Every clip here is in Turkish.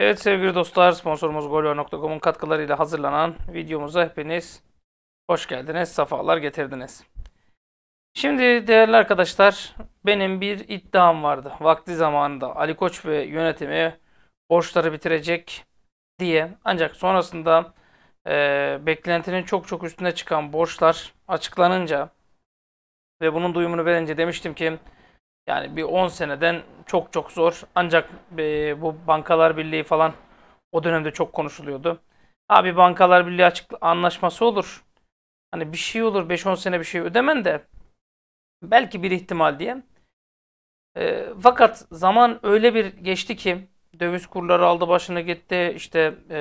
Evet sevgili dostlar sponsorumuz golyo.com'un katkılarıyla hazırlanan videomuza hepiniz hoş geldiniz, safalar getirdiniz. Şimdi değerli arkadaşlar benim bir iddiam vardı. Vakti zamanında Ali Koç ve yönetimi borçları bitirecek diye ancak sonrasında e, beklentinin çok çok üstüne çıkan borçlar açıklanınca ve bunun duyumunu verince demiştim ki yani bir 10 seneden çok çok zor. Ancak e, bu Bankalar Birliği falan o dönemde çok konuşuluyordu. Abi Bankalar Birliği açık anlaşması olur. Hani bir şey olur 5-10 sene bir şey ödemen de belki bir ihtimal diye. E, fakat zaman öyle bir geçti ki döviz kurları aldı başına gitti. İşte e,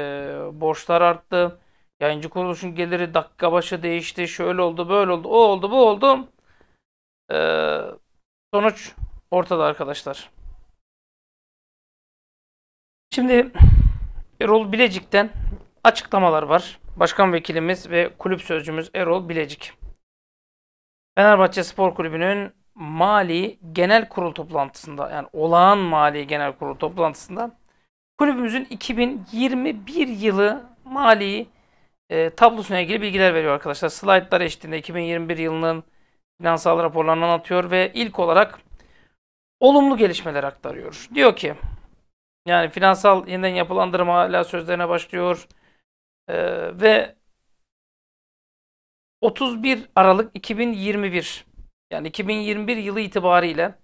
borçlar arttı. Yayıncı kuruluşun geliri dakika başı değişti. Şöyle oldu böyle oldu o oldu bu oldu. Eee Sonuç ortada arkadaşlar. Şimdi Erol Bilecik'ten açıklamalar var. Başkan vekilimiz ve kulüp sözcümüz Erol Bilecik. Fenerbahçe Spor Kulübü'nün mali genel kurul toplantısında yani olağan mali genel kurul toplantısında kulübümüzün 2021 yılı mali e, tablosuna ilgili bilgiler veriyor arkadaşlar. Slaytlar eşliğinde 2021 yılının finansal raporlarını anlatıyor ve ilk olarak olumlu gelişmeler aktarıyor. Diyor ki yani finansal yeniden yapılandırma hala sözlerine başlıyor ee, ve 31 Aralık 2021 yani 2021 yılı itibariyle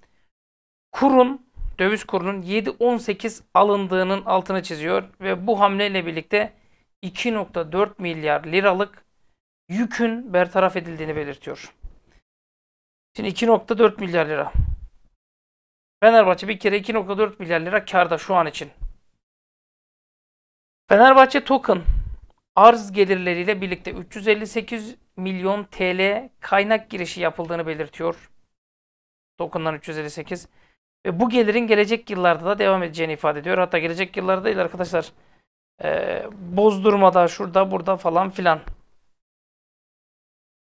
kurun döviz kurunun 7.18 alındığının altını çiziyor ve bu hamleyle birlikte 2.4 milyar liralık yükün bertaraf edildiğini belirtiyor. Şimdi 2.4 milyar lira. Fenerbahçe bir kere 2.4 milyar lira karda şu an için. Fenerbahçe token arz gelirleriyle birlikte 358 milyon TL kaynak girişi yapıldığını belirtiyor. Token'dan 358. Ve bu gelirin gelecek yıllarda da devam edeceğini ifade ediyor. Hatta gelecek yıllarda değil arkadaşlar. E, bozdurmada şurada burada falan filan.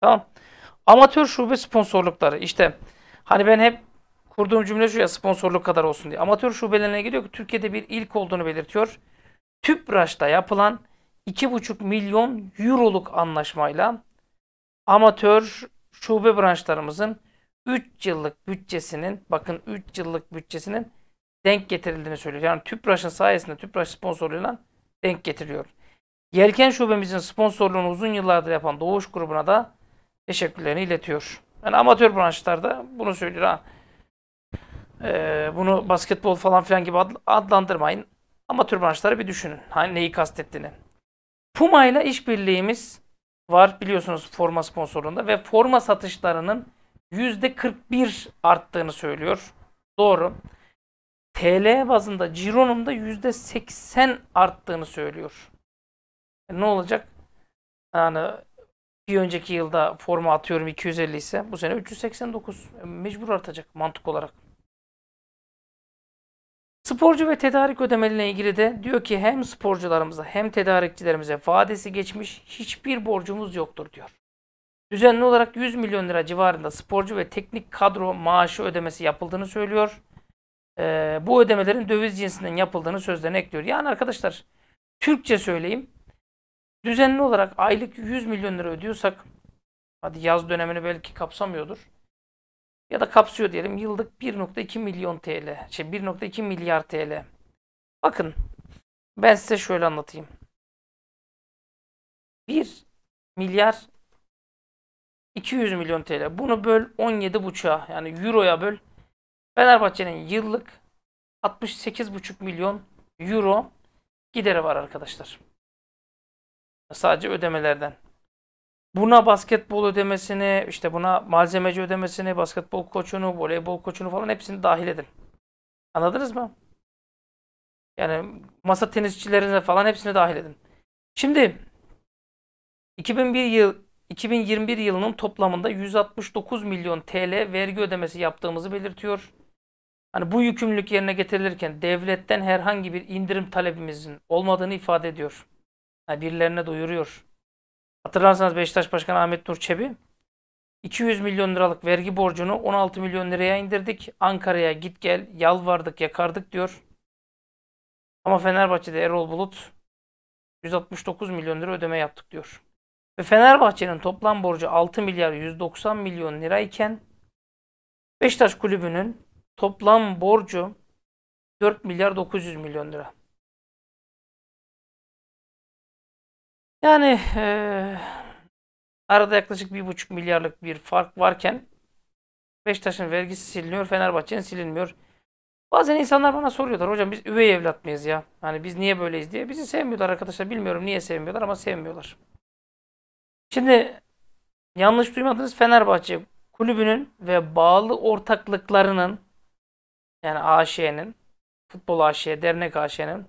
Tamam. Amatör şube sponsorlukları. işte hani ben hep kurduğum cümle şu ya sponsorluk kadar olsun diye. Amatör şubelerine geliyor ki Türkiye'de bir ilk olduğunu belirtiyor. TÜPRAŞ'ta yapılan 2,5 milyon euroluk anlaşmayla amatör şube branşlarımızın 3 yıllık bütçesinin bakın 3 yıllık bütçesinin denk getirildiğini söylüyor. Yani TÜPRAŞ'ın sayesinde TÜPRAŞ sponsorluğuyla denk getiriliyor. Yelken şubemizin sponsorluğunu uzun yıllardır yapan Doğuş grubuna da teşekkürlerini iletiyor. Yani amatör branşlarda bunu söylüyor ha. Ee, bunu basketbol falan filan gibi adlandırmayın. Amatör branşları bir düşünün. Hani neyi kastettiğini. Puma ile işbirliğimiz var biliyorsunuz forma sponsorluğunda ve forma satışlarının %41 arttığını söylüyor. Doğru. TL bazında Ciro'nun da %80 arttığını söylüyor. E ne olacak? Yani bir önceki yılda forma atıyorum 250 ise bu sene 389 mecbur artacak mantık olarak. Sporcu ve tedarik ödemelerine ilgili de diyor ki hem sporcularımıza hem tedarikçilerimize vadesi geçmiş hiçbir borcumuz yoktur diyor. Düzenli olarak 100 milyon lira civarında sporcu ve teknik kadro maaşı ödemesi yapıldığını söylüyor. Ee, bu ödemelerin döviz cinsinden yapıldığını sözlerine ekliyor. Yani arkadaşlar Türkçe söyleyeyim düzenli olarak aylık 100 milyon lira ödüyorsak hadi yaz dönemini belki kapsamıyordur. Ya da kapsıyor diyelim yıllık 1.2 milyon TL, şey 1.2 milyar TL. Bakın ben size şöyle anlatayım. 1 milyar 200 milyon TL. Bunu böl 17.5'a yani euroya böl. Fenerbahçe'nin yıllık 68.5 milyon euro gideri var arkadaşlar. Sadece ödemelerden. Buna basketbol ödemesini, işte buna malzemeci ödemesini, basketbol koçunu, voleybol koçunu falan hepsini dahil edin. Anladınız mı? Yani masa tenisçilerine falan hepsini dahil edin. Şimdi 2001 yıl 2021 yılının toplamında 169 milyon TL vergi ödemesi yaptığımızı belirtiyor. Hani bu yükümlülük yerine getirilirken devletten herhangi bir indirim talebimizin olmadığını ifade ediyor. Yani birilerine duyuruyor. Hatırlarsanız Beşiktaş Başkanı Ahmet Nur Çebi 200 milyon liralık vergi borcunu 16 milyon liraya indirdik. Ankara'ya git gel yalvardık yakardık diyor. Ama Fenerbahçe'de Erol Bulut 169 milyon lira ödeme yaptık diyor. Ve Fenerbahçe'nin toplam borcu 6 milyar 190 milyon lirayken iken Beşiktaş kulübünün toplam borcu 4 milyar 900 milyon lira. Yani e, arada yaklaşık bir buçuk milyarlık bir fark varken Beşiktaş'ın vergisi siliniyor, Fenerbahçe'nin silinmiyor. Bazen insanlar bana soruyorlar hocam biz üvey evlat mıyız ya? Hani biz niye böyleyiz diye. Bizi sevmiyorlar arkadaşlar. Bilmiyorum niye sevmiyorlar ama sevmiyorlar. Şimdi yanlış duymadınız Fenerbahçe kulübünün ve bağlı ortaklıklarının yani AŞ'nin futbol AŞ, dernek AŞ'nin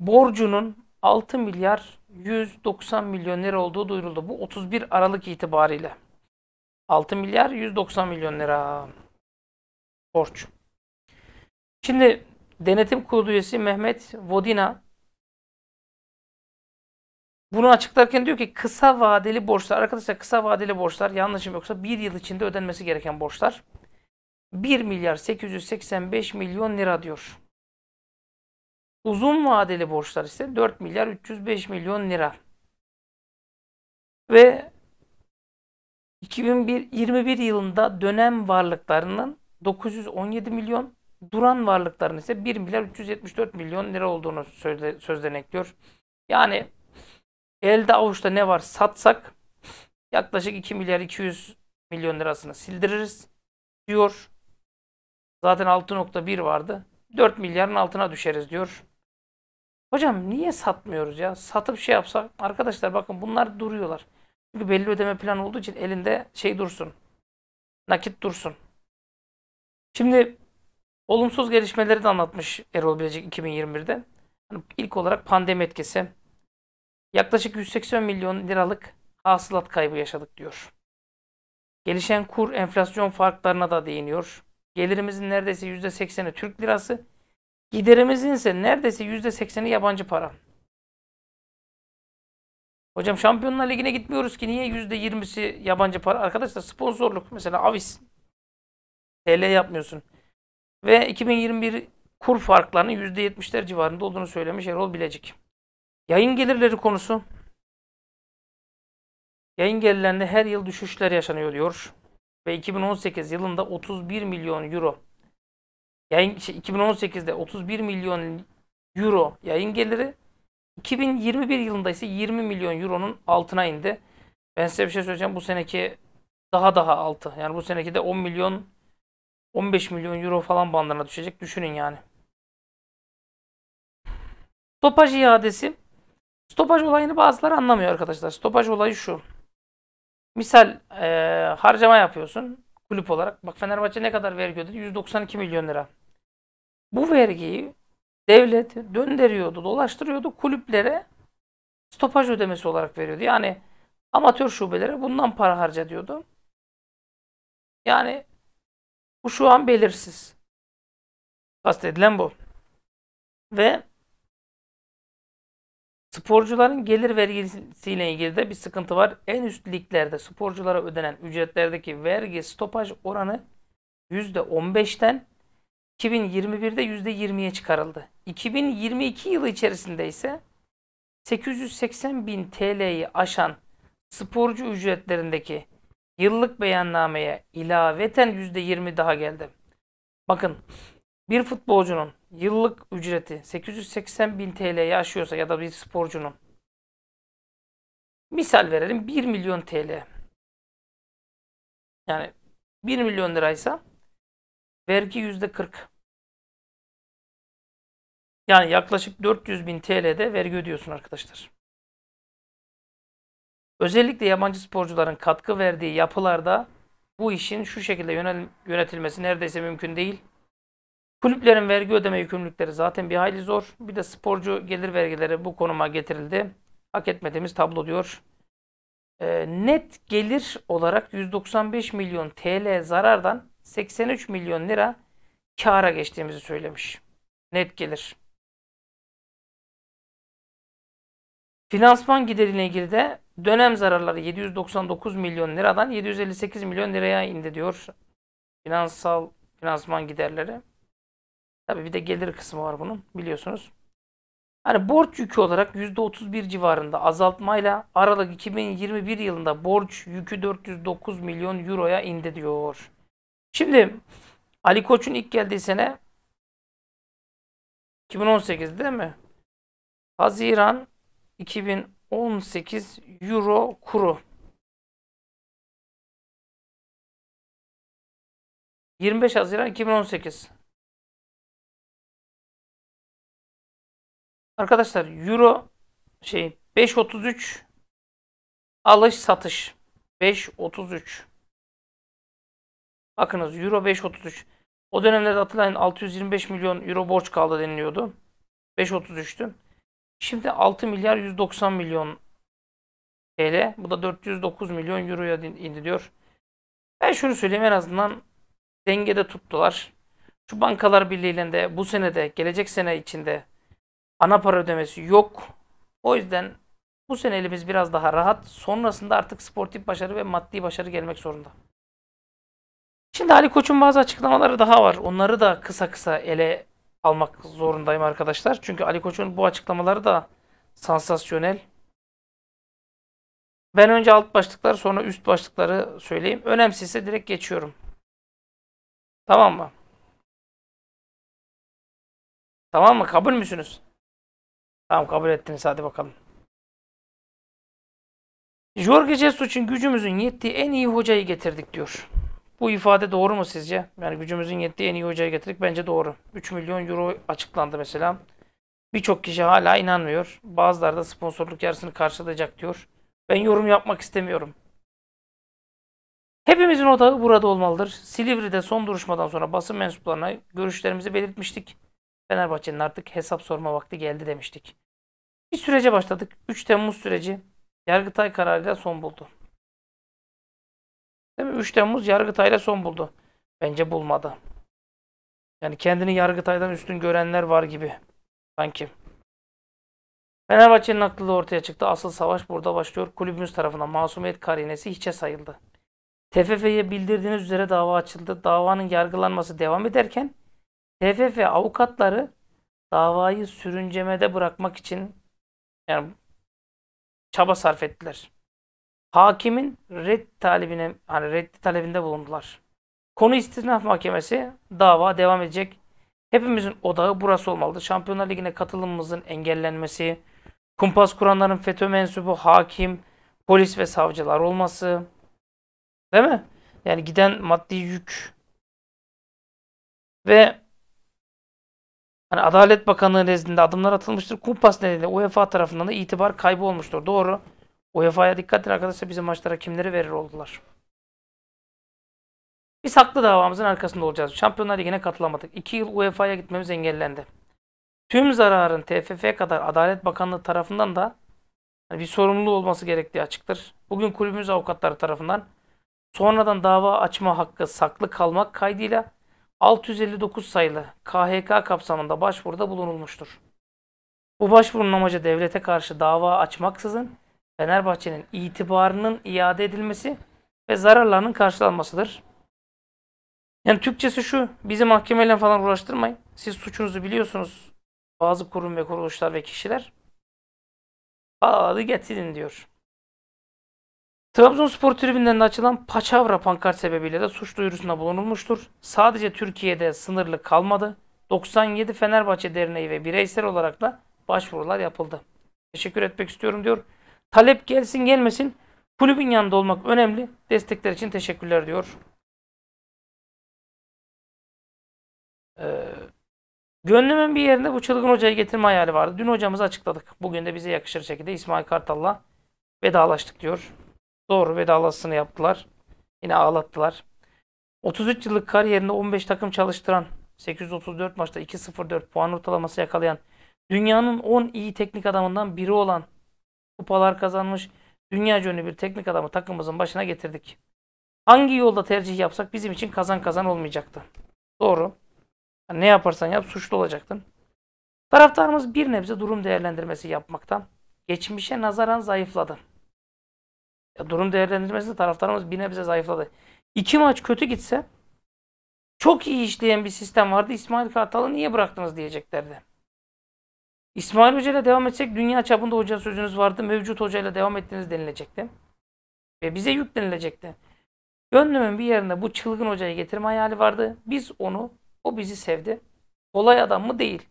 borcunun 6 milyar 190 milyon lira olduğu duyuruldu. Bu 31 Aralık itibariyle. 6 milyar 190 milyon lira borç. Şimdi denetim kurulu üyesi Mehmet Vodina bunu açıklarken diyor ki kısa vadeli borçlar arkadaşlar kısa vadeli borçlar yanlışım yoksa bir yıl içinde ödenmesi gereken borçlar 1 milyar 885 milyon lira diyor. Uzun vadeli borçlar ise 4 milyar 305 milyon lira. Ve 2021 yılında dönem varlıklarının 917 milyon, duran varlıkların ise 1 milyar 374 milyon lira olduğunu sözle, sözlenekliyor. Yani elde avuçta ne var satsak yaklaşık 2 milyar 200 milyon lirasını sildiririz diyor. Zaten 6.1 vardı. 4 milyarın altına düşeriz diyor. Hocam niye satmıyoruz ya? Satıp şey yapsak. Arkadaşlar bakın bunlar duruyorlar. Çünkü belli ödeme planı olduğu için elinde şey dursun. Nakit dursun. Şimdi olumsuz gelişmeleri de anlatmış Erol Bilecik 2021'de. Yani ilk olarak pandemi etkisi. Yaklaşık 180 milyon liralık hasılat kaybı yaşadık diyor. Gelişen kur enflasyon farklarına da değiniyor. Gelirimizin neredeyse %80'i Türk lirası, Giderimizin ise neredeyse yüzde %80'i yabancı para. Hocam Şampiyonlar Ligi'ne gitmiyoruz ki niye yüzde %20'si yabancı para? Arkadaşlar sponsorluk mesela Avis TL yapmıyorsun. Ve 2021 kur farklarının yüzde %70'ler civarında olduğunu söylemiş Erol Bilecik. Yayın gelirleri konusu. Yayın gelirlerinde her yıl düşüşler yaşanıyor diyor. Ve 2018 yılında 31 milyon euro yayın şey, 2018'de 31 milyon euro yayın geliri 2021 yılında ise 20 milyon euronun altına indi. Ben size bir şey söyleyeceğim. Bu seneki daha daha altı. Yani bu seneki de 10 milyon 15 milyon euro falan bandına düşecek. Düşünün yani. Stopaj iadesi. Stopaj olayını bazıları anlamıyor arkadaşlar. Stopaj olayı şu. Misal e, harcama yapıyorsun kulüp olarak. Bak Fenerbahçe ne kadar vergi ödedi? 192 milyon lira. Bu vergiyi devlet döndürüyordu, dolaştırıyordu kulüplere stopaj ödemesi olarak veriyordu. Yani amatör şubelere bundan para harca diyordu. Yani bu şu an belirsiz. Kastedilen bu. Ve Sporcuların gelir vergisiyle ilgili de bir sıkıntı var. En üst liglerde sporculara ödenen ücretlerdeki vergi stopaj oranı %15'ten 2021'de %20'ye çıkarıldı. 2022 yılı içerisinde ise 880 bin TL'yi aşan sporcu ücretlerindeki yıllık beyannameye ilaveten %20 daha geldi. Bakın bir futbolcunun yıllık ücreti 880 bin TL'yi aşıyorsa ya da bir sporcunun misal verelim 1 milyon TL yani 1 milyon liraysa vergi yüzde 40 yani yaklaşık 400 bin TL'de vergi ödüyorsun arkadaşlar. Özellikle yabancı sporcuların katkı verdiği yapılarda bu işin şu şekilde yönetilmesi neredeyse mümkün değil. Kulüplerin vergi ödeme yükümlülükleri zaten bir hayli zor. Bir de sporcu gelir vergileri bu konuma getirildi. Hak etmediğimiz tablo diyor. E, net gelir olarak 195 milyon TL zarardan 83 milyon lira kâra geçtiğimizi söylemiş. Net gelir. Finansman gideriyle ilgili de dönem zararları 799 milyon liradan 758 milyon liraya indi diyor. Finansal finansman giderleri. Tabii bir de gelir kısmı var bunun biliyorsunuz. Hani borç yükü olarak %31 civarında azaltmayla Aralık 2021 yılında borç yükü 409 milyon euroya indi diyor. Şimdi Ali Koç'un ilk geldiği sene 2018 değil mi? Haziran 2018 euro kuru. 25 Haziran 2018. Arkadaşlar euro şey 5.33 alış satış 5.33 Bakınız euro 5.33 o dönemlerde atılan 625 milyon euro borç kaldı deniliyordu. 5.33'tü. Şimdi 6 milyar 190 milyon TL. Bu da 409 milyon euroya indi diyor Ben şunu söyleyeyim en azından dengede tuttular. Şu bankalar birliğiyle de bu senede gelecek sene içinde ana para ödemesi yok. O yüzden bu sene elimiz biraz daha rahat. Sonrasında artık sportif başarı ve maddi başarı gelmek zorunda. Şimdi Ali Koç'un bazı açıklamaları daha var. Onları da kısa kısa ele almak zorundayım arkadaşlar. Çünkü Ali Koç'un bu açıklamaları da sansasyonel. Ben önce alt başlıkları sonra üst başlıkları söyleyeyim. Önemsizse direkt geçiyorum. Tamam mı? Tamam mı? Kabul müsünüz? Tamam kabul ettiniz hadi bakalım. Jorge Jesus gücümüzün yettiği en iyi hocayı getirdik diyor. Bu ifade doğru mu sizce? Yani gücümüzün yettiği en iyi hocayı getirdik. Bence doğru. 3 milyon euro açıklandı mesela. Birçok kişi hala inanmıyor. Bazıları da sponsorluk yarısını karşılayacak diyor. Ben yorum yapmak istemiyorum. Hepimizin odağı burada olmalıdır. Silivri'de son duruşmadan sonra basın mensuplarına görüşlerimizi belirtmiştik. Fenerbahçe'nin artık hesap sorma vakti geldi demiştik. Bir sürece başladık. 3 Temmuz süreci Yargıtay kararıyla son buldu. Değil mi? 3 Temmuz Yargıtay'la son buldu. Bence bulmadı. Yani kendini Yargıtay'dan üstün görenler var gibi. Sanki. Fenerbahçe'nin haklılığı ortaya çıktı. Asıl savaş burada başlıyor. Kulübümüz tarafından masumiyet karinesi hiçe sayıldı. TFF'ye bildirdiğiniz üzere dava açıldı. Davanın yargılanması devam ederken TFF avukatları davayı sürüncemede bırakmak için yani çaba sarf ettiler. Hakimin red talebine hani reddi talebinde bulundular. Konu istinaf mahkemesi dava devam edecek. Hepimizin odağı burası olmalıdır. Şampiyonlar Ligi'ne katılımımızın engellenmesi, kumpas kuranların FETÖ mensubu, hakim, polis ve savcılar olması. Değil mi? Yani giden maddi yük. Ve Hani Adalet Bakanlığı nezdinde adımlar atılmıştır. Kumpas nedeniyle UEFA tarafından da itibar kaybı olmuştur. Doğru. UEFA'ya dikkat edin arkadaşlar bizim maçlara kimleri verir oldular. Biz haklı davamızın arkasında olacağız. Şampiyonlar Ligi'ne katılamadık. 2 yıl UEFA'ya gitmemiz engellendi. Tüm zararın TFF'ye kadar Adalet Bakanlığı tarafından da hani bir sorumluluğu olması gerektiği açıktır. Bugün kulübümüz avukatları tarafından sonradan dava açma hakkı saklı kalmak kaydıyla 659 sayılı KHK kapsamında başvuruda bulunulmuştur. Bu başvurunun amacı devlete karşı dava açmaksızın Fenerbahçe'nin itibarının iade edilmesi ve zararlarının karşılanmasıdır. Yani Türkçesi şu, bizi mahkemeyle falan uğraştırmayın. Siz suçunuzu biliyorsunuz bazı kurum ve kuruluşlar ve kişiler. Adı getirin diyor. Trabzonspor tribünlerinde açılan paçavra pankart sebebiyle de suç duyurusunda bulunulmuştur. Sadece Türkiye'de sınırlı kalmadı. 97 Fenerbahçe Derneği ve bireysel olarak da başvurular yapıldı. Teşekkür etmek istiyorum diyor. Talep gelsin gelmesin kulübün yanında olmak önemli. Destekler için teşekkürler diyor. Ee, gönlümün bir yerinde bu çılgın hocayı getirme hayali vardı. Dün hocamızı açıkladık. Bugün de bize yakışır şekilde İsmail Kartal'la vedalaştık diyor. Doğru vedalasını yaptılar. Yine ağlattılar. 33 yıllık kariyerinde 15 takım çalıştıran 834 maçta 2.04 puan ortalaması yakalayan dünyanın 10 iyi teknik adamından biri olan kupalar kazanmış dünya ünlü bir teknik adamı takımımızın başına getirdik. Hangi yolda tercih yapsak bizim için kazan kazan olmayacaktı. Doğru. Yani ne yaparsan yap suçlu olacaktın. Taraftarımız bir nebze durum değerlendirmesi yapmaktan geçmişe nazaran zayıfladı. Ya durum değerlendirmesinde taraftarımız bir nebze zayıfladı. İki maç kötü gitse çok iyi işleyen bir sistem vardı. İsmail Kartal'ı niye bıraktınız diyeceklerdi. İsmail Hoca ile devam etsek dünya çapında hoca sözünüz vardı. Mevcut hoca ile devam ettiniz denilecekti. Ve bize yüklenilecekti. Gönlümün bir yerinde bu çılgın hocayı getirme hayali vardı. Biz onu, o bizi sevdi. Kolay adam mı değil.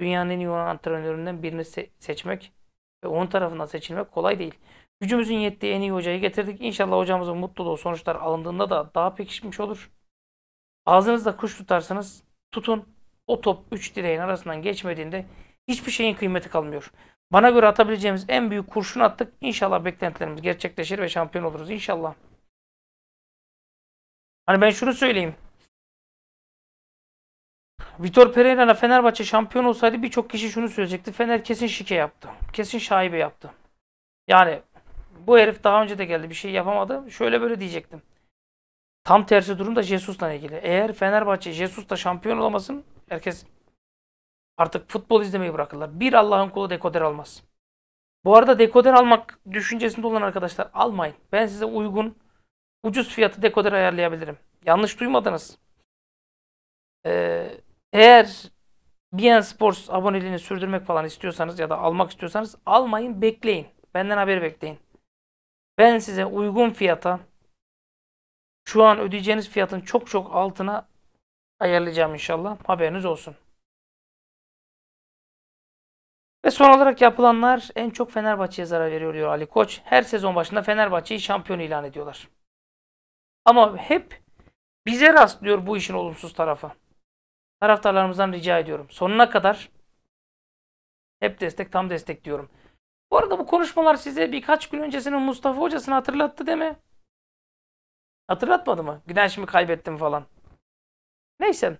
Dünyanın en iyi antrenöründen birini se seçmek ve onun tarafından seçilmek kolay değil. Gücümüzün yettiği en iyi hocayı getirdik. İnşallah hocamızın mutluluğu sonuçlar alındığında da daha pekişmiş olur. Ağzınızda kuş tutarsanız Tutun. O top 3 direğin arasından geçmediğinde hiçbir şeyin kıymeti kalmıyor. Bana göre atabileceğimiz en büyük kurşun attık. İnşallah beklentilerimiz gerçekleşir ve şampiyon oluruz. İnşallah. Hani ben şunu söyleyeyim. Vitor Pereira'na Fenerbahçe şampiyon olsaydı birçok kişi şunu söyleyecekti. Fener kesin şike yaptı. Kesin şaibe yaptı. Yani bu herif daha önce de geldi bir şey yapamadı. Şöyle böyle diyecektim. Tam tersi durum da Jesus'la ilgili. Eğer Fenerbahçe Jesus'la şampiyon olamasın herkes artık futbol izlemeyi bırakırlar. Bir Allah'ın kulu dekoder almaz. Bu arada dekoder almak düşüncesinde olan arkadaşlar almayın. Ben size uygun ucuz fiyatı dekoder ayarlayabilirim. Yanlış duymadınız. Ee, eğer BN Sports aboneliğini sürdürmek falan istiyorsanız ya da almak istiyorsanız almayın bekleyin. Benden haber bekleyin. Ben size uygun fiyata şu an ödeyeceğiniz fiyatın çok çok altına ayarlayacağım inşallah. Haberiniz olsun. Ve son olarak yapılanlar en çok Fenerbahçe'ye zarar veriyor diyor Ali Koç. Her sezon başında Fenerbahçe'yi şampiyon ilan ediyorlar. Ama hep bize rastlıyor bu işin olumsuz tarafı. Taraftarlarımızdan rica ediyorum. Sonuna kadar hep destek tam destek diyorum. Bu arada bu konuşmalar size birkaç gün öncesinin Mustafa hocasını hatırlattı değil mi? Hatırlatmadı mı? Güneşimi kaybettim falan. Neyse.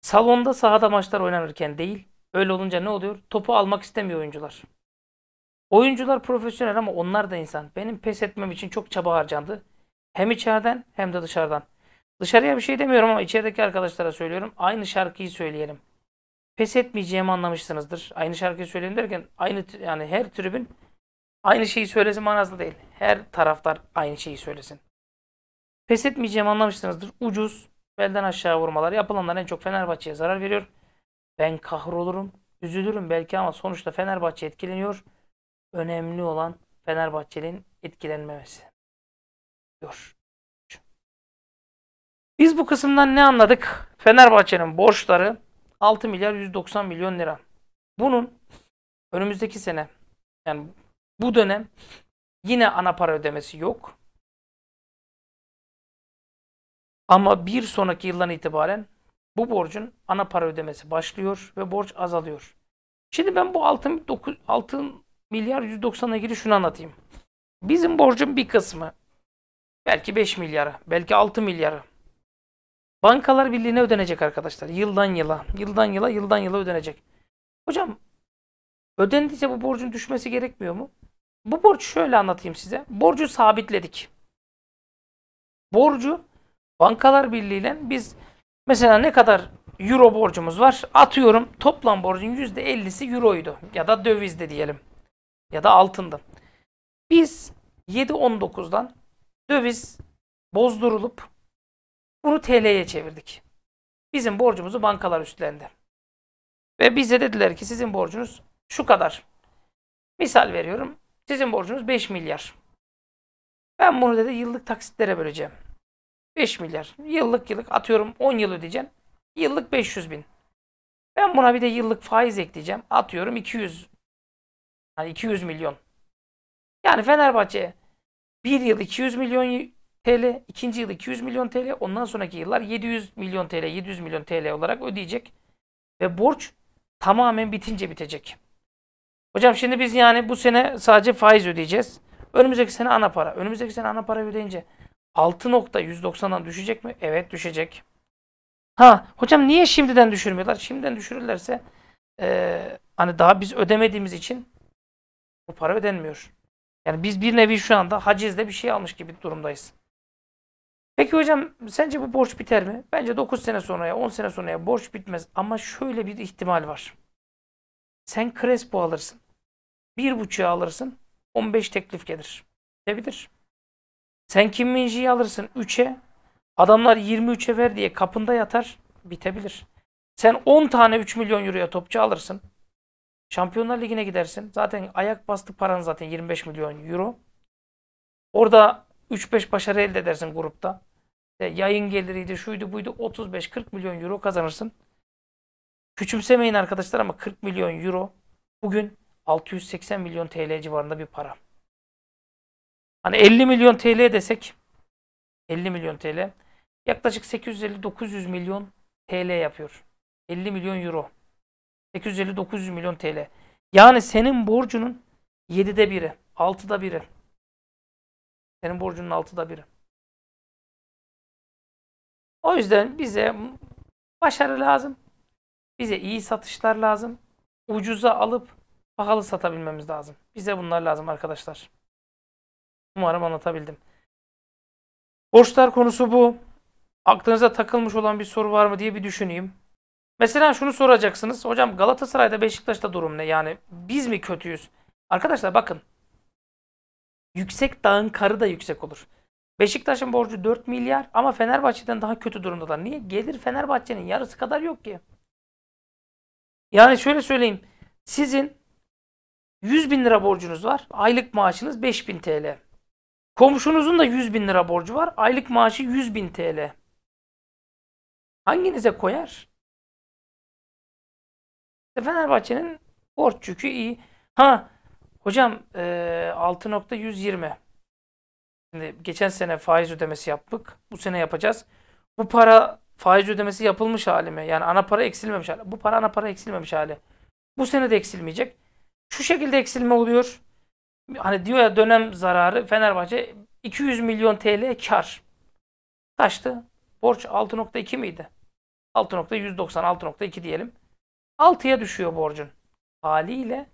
Salonda sahada maçlar oynanırken değil. Öyle olunca ne oluyor? Topu almak istemiyor oyuncular. Oyuncular profesyonel ama onlar da insan. Benim pes etmem için çok çaba harcandı. Hem içeriden hem de dışarıdan. Dışarıya bir şey demiyorum ama içerideki arkadaşlara söylüyorum. Aynı şarkıyı söyleyelim pes etmeyeceğimi anlamışsınızdır. Aynı şarkıyı söyleyeyim derken aynı yani her tribün aynı şeyi söylesin manasında değil. Her taraftar aynı şeyi söylesin. Pes etmeyeceğimi anlamışsınızdır. Ucuz, belden aşağı vurmalar yapılanlar en çok Fenerbahçe'ye zarar veriyor. Ben kahrolurum, üzülürüm belki ama sonuçta Fenerbahçe etkileniyor. Önemli olan Fenerbahçe'nin etkilenmemesi. Diyor. Biz bu kısımdan ne anladık? Fenerbahçe'nin borçları 6 milyar 190 milyon lira. Bunun önümüzdeki sene yani bu dönem yine ana para ödemesi yok. Ama bir sonraki yıldan itibaren bu borcun ana para ödemesi başlıyor ve borç azalıyor. Şimdi ben bu 6, 9, 6 milyar 190'a ilgili şunu anlatayım. Bizim borcun bir kısmı belki 5 milyara, belki 6 milyara Bankalar Birliği'ne ödenecek arkadaşlar. Yıldan yıla, yıldan yıla, yıldan yıla ödenecek. Hocam ödendiyse bu borcun düşmesi gerekmiyor mu? Bu borç şöyle anlatayım size. Borcu sabitledik. Borcu Bankalar Birliği ile biz mesela ne kadar euro borcumuz var? Atıyorum toplam borcun %50'si euroydu ya da dövizde diyelim ya da altında. Biz 7.19'dan döviz bozdurulup bunu TL'ye çevirdik. Bizim borcumuzu bankalar üstlendi. Ve bize dediler ki sizin borcunuz şu kadar. Misal veriyorum. Sizin borcunuz 5 milyar. Ben bunu dedi yıllık taksitlere böleceğim. 5 milyar. Yıllık yıllık atıyorum 10 yıl ödeyeceğim. Yıllık 500 bin. Ben buna bir de yıllık faiz ekleyeceğim. Atıyorum 200. Yani 200 milyon. Yani Fenerbahçe bir yıl 200 milyon TL. ikinci yıl 200 milyon TL. Ondan sonraki yıllar 700 milyon TL, 700 milyon TL olarak ödeyecek. Ve borç tamamen bitince bitecek. Hocam şimdi biz yani bu sene sadece faiz ödeyeceğiz. Önümüzdeki sene ana para. Önümüzdeki sene ana para ödeyince 6.190'dan düşecek mi? Evet düşecek. Ha hocam niye şimdiden düşürmüyorlar? Şimdiden düşürürlerse e, hani daha biz ödemediğimiz için bu para ödenmiyor. Yani biz bir nevi şu anda hacizde bir şey almış gibi durumdayız. Peki hocam sence bu borç biter mi? Bence 9 sene sonra ya 10 sene sonra ya borç bitmez ama şöyle bir ihtimal var. Sen Crespo alırsın. 1.5'a alırsın. 15 teklif gelir. Gidebilir. Sen Kim Minji'yi alırsın 3'e. Adamlar 23'e ver diye kapında yatar. Bitebilir. Sen 10 tane 3 milyon euroya topçu alırsın. Şampiyonlar Ligi'ne gidersin. Zaten ayak bastı paran zaten 25 milyon euro. Orada 3-5 başarı elde edersin grupta. E, yayın geliriydi, şuydu buydu 35-40 milyon euro kazanırsın. Küçümsemeyin arkadaşlar ama 40 milyon euro bugün 680 milyon TL civarında bir para. Hani 50 milyon TL desek 50 milyon TL yaklaşık 850-900 milyon TL yapıyor. 50 milyon euro. 850-900 milyon TL. Yani senin borcunun 7'de biri, 6'da biri. Senin borcunun altıda biri. O yüzden bize başarı lazım. Bize iyi satışlar lazım. Ucuza alıp pahalı satabilmemiz lazım. Bize bunlar lazım arkadaşlar. Umarım anlatabildim. Borçlar konusu bu. Aklınıza takılmış olan bir soru var mı diye bir düşüneyim. Mesela şunu soracaksınız. Hocam Galatasaray'da Beşiktaş'ta durum ne? Yani biz mi kötüyüz? Arkadaşlar bakın yüksek dağın karı da yüksek olur. Beşiktaş'ın borcu 4 milyar ama Fenerbahçe'den daha kötü durumdalar. Niye? Gelir Fenerbahçe'nin yarısı kadar yok ki. Yani şöyle söyleyeyim. Sizin 100 bin lira borcunuz var. Aylık maaşınız 5 bin TL. Komşunuzun da 100 bin lira borcu var. Aylık maaşı 100 bin TL. Hanginize koyar? Fenerbahçe'nin borç yükü iyi. Ha Hocam e, 6.120 Şimdi geçen sene faiz ödemesi yaptık. Bu sene yapacağız. Bu para faiz ödemesi yapılmış hali mi? Yani ana para eksilmemiş hali. Bu para ana para eksilmemiş hali. Bu sene de eksilmeyecek. Şu şekilde eksilme oluyor. Hani diyor ya dönem zararı Fenerbahçe 200 milyon TL kar. Kaçtı? Borç 6.2 miydi? 6.190, 6.2 diyelim. 6'ya düşüyor borcun. Haliyle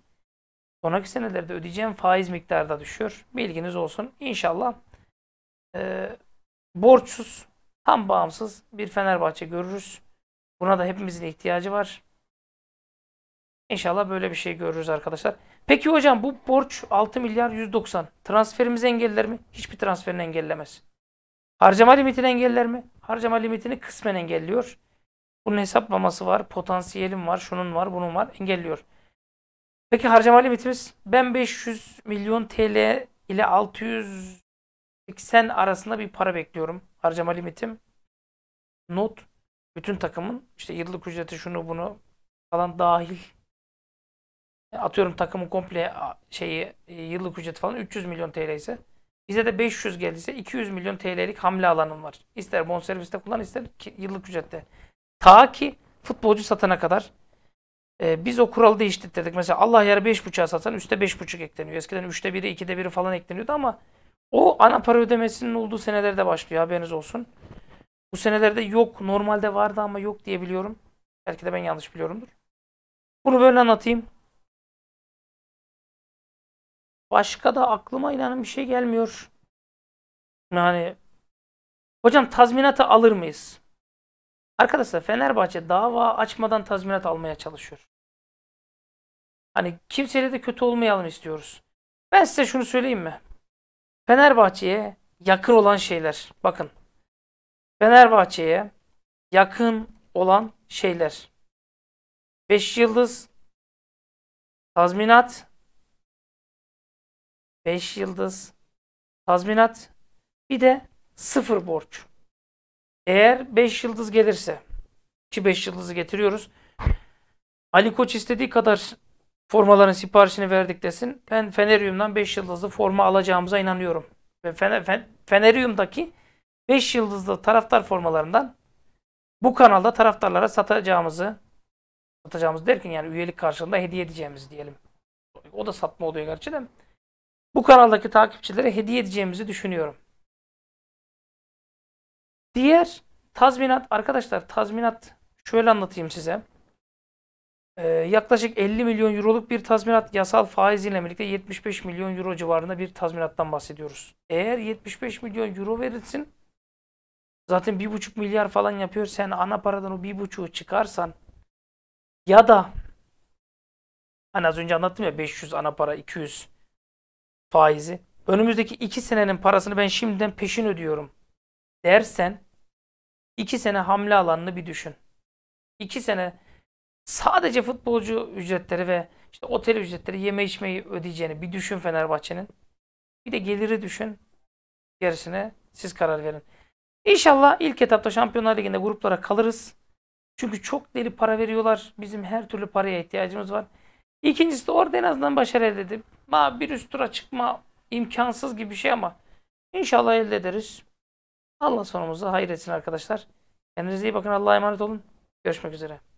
Sonraki senelerde ödeyeceğim faiz miktarı da düşüyor. Bilginiz olsun. İnşallah e, borçsuz, tam bağımsız bir Fenerbahçe görürüz. Buna da hepimizin ihtiyacı var. İnşallah böyle bir şey görürüz arkadaşlar. Peki hocam bu borç 6 milyar 190. Transferimizi engeller mi? Hiçbir transferini engellemez. Harcama limitini engeller mi? Harcama limitini kısmen engelliyor. Bunun hesaplaması var, potansiyelim var, şunun var, bunun var, engelliyor. Peki harcama limitimiz ben 500 milyon TL ile 680 arasında bir para bekliyorum. Harcama limitim. Not. Bütün takımın işte yıllık ücreti şunu bunu falan dahil. Atıyorum takımın komple şeyi e, yıllık ücreti falan 300 milyon TL ise bize de 500 gelirse 200 milyon TL'lik hamle alanım var. İster bonserviste kullan ister yıllık ücrette. Ta ki futbolcu satana kadar ee, biz o kuralı değiştirdik. Mesela Allah yarı 5.5'a satsan üstte 5.5 ekleniyor. Eskiden 3'te 1'i 2'de 1'i falan ekleniyordu ama o ana para ödemesinin olduğu senelerde başlıyor haberiniz olsun. Bu senelerde yok normalde vardı ama yok diyebiliyorum. Belki de ben yanlış biliyorumdur. Bunu böyle anlatayım. Başka da aklıma inanın bir şey gelmiyor. Yani hocam tazminatı alır mıyız? Arkadaşlar Fenerbahçe dava açmadan tazminat almaya çalışıyor. Hani kimseyle de kötü olmayalım istiyoruz. Ben size şunu söyleyeyim mi? Fenerbahçe'ye yakın olan şeyler. Bakın. Fenerbahçe'ye yakın olan şeyler. 5 yıldız tazminat 5 yıldız tazminat bir de sıfır borç. Eğer 5 yıldız gelirse ki 5 yıldızı getiriyoruz. Ali Koç istediği kadar Formaların siparişini verdik desin. Ben Fenerium'dan 5 yıldızlı forma alacağımıza inanıyorum. Ve Fener, Fener, 5 yıldızlı taraftar formalarından bu kanalda taraftarlara satacağımızı satacağımız derken yani üyelik karşılığında hediye edeceğimizi diyelim. O da satma oluyor gerçi de. Bu kanaldaki takipçilere hediye edeceğimizi düşünüyorum. Diğer tazminat arkadaşlar tazminat şöyle anlatayım size. Ee, yaklaşık 50 milyon euroluk bir tazminat yasal faiz ile birlikte 75 milyon euro civarında bir tazminattan bahsediyoruz. Eğer 75 milyon euro verirsin, zaten 1,5 milyar falan yapıyor. Sen ana paradan o 1,5'u çıkarsan ya da hani az önce anlattım ya 500 ana para 200 faizi. Önümüzdeki 2 senenin parasını ben şimdiden peşin ödüyorum dersen 2 sene hamle alanını bir düşün. 2 sene sadece futbolcu ücretleri ve işte otel ücretleri yeme içmeyi ödeyeceğini bir düşün Fenerbahçe'nin. Bir de geliri düşün. Gerisine siz karar verin. İnşallah ilk etapta Şampiyonlar Ligi'nde gruplara kalırız. Çünkü çok deli para veriyorlar. Bizim her türlü paraya ihtiyacımız var. İkincisi de orada en azından başarı elde edip ma bir üst tura çıkma imkansız gibi bir şey ama inşallah elde ederiz. Allah sonumuzu hayır etsin arkadaşlar. Kendinize iyi bakın. Allah'a emanet olun. Görüşmek üzere.